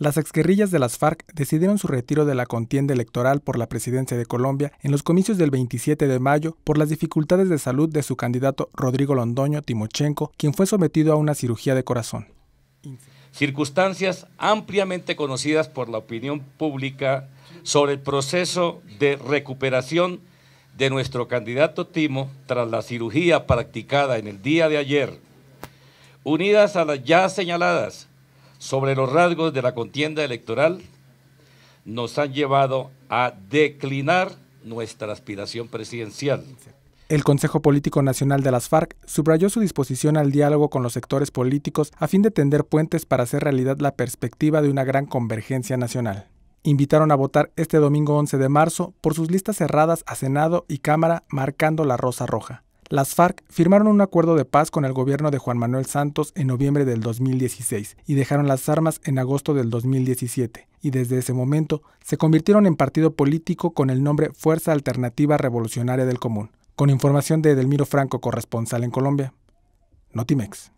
Las exguerrillas de las FARC decidieron su retiro de la contienda electoral por la presidencia de Colombia en los comicios del 27 de mayo por las dificultades de salud de su candidato Rodrigo Londoño Timochenko, quien fue sometido a una cirugía de corazón. Circunstancias ampliamente conocidas por la opinión pública sobre el proceso de recuperación de nuestro candidato Timo tras la cirugía practicada en el día de ayer, unidas a las ya señaladas sobre los rasgos de la contienda electoral nos han llevado a declinar nuestra aspiración presidencial. El Consejo Político Nacional de las FARC subrayó su disposición al diálogo con los sectores políticos a fin de tender puentes para hacer realidad la perspectiva de una gran convergencia nacional. Invitaron a votar este domingo 11 de marzo por sus listas cerradas a Senado y Cámara marcando la rosa roja. Las FARC firmaron un acuerdo de paz con el gobierno de Juan Manuel Santos en noviembre del 2016 y dejaron las armas en agosto del 2017, y desde ese momento se convirtieron en partido político con el nombre Fuerza Alternativa Revolucionaria del Común, con información de Edelmiro Franco, corresponsal en Colombia. Notimex.